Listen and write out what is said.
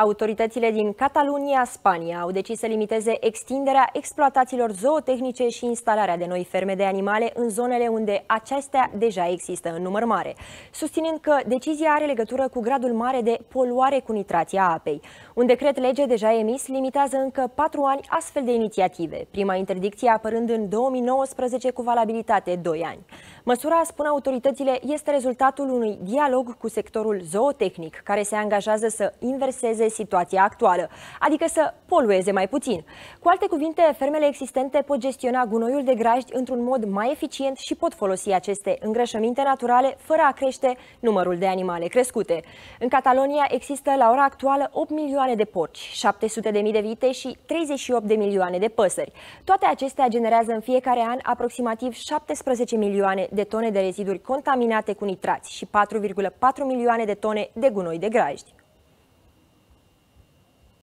Autoritățile din Catalunia, Spania, au decis să limiteze extinderea exploatațiilor zootehnice și instalarea de noi ferme de animale în zonele unde acestea deja există în număr mare, susținând că decizia are legătură cu gradul mare de poluare cu nitrația apei. Un decret lege deja emis limitează încă patru ani astfel de inițiative, prima interdicție apărând în 2019 cu valabilitate 2 ani. Măsura, spun autoritățile, este rezultatul unui dialog cu sectorul zootehnic, care se angajează să inverseze situația actuală, adică să polueze mai puțin. Cu alte cuvinte, fermele existente pot gestiona gunoiul de grajd într-un mod mai eficient și pot folosi aceste îngrășăminte naturale fără a crește numărul de animale crescute. În Catalonia există la ora actuală 8 milioane de porci, 700 de mii de vite și 38 de milioane de păsări. Toate acestea generează în fiecare an aproximativ 17 milioane de tone de reziduri contaminate cu nitrați și 4,4 milioane de tone de gunoi de grajd.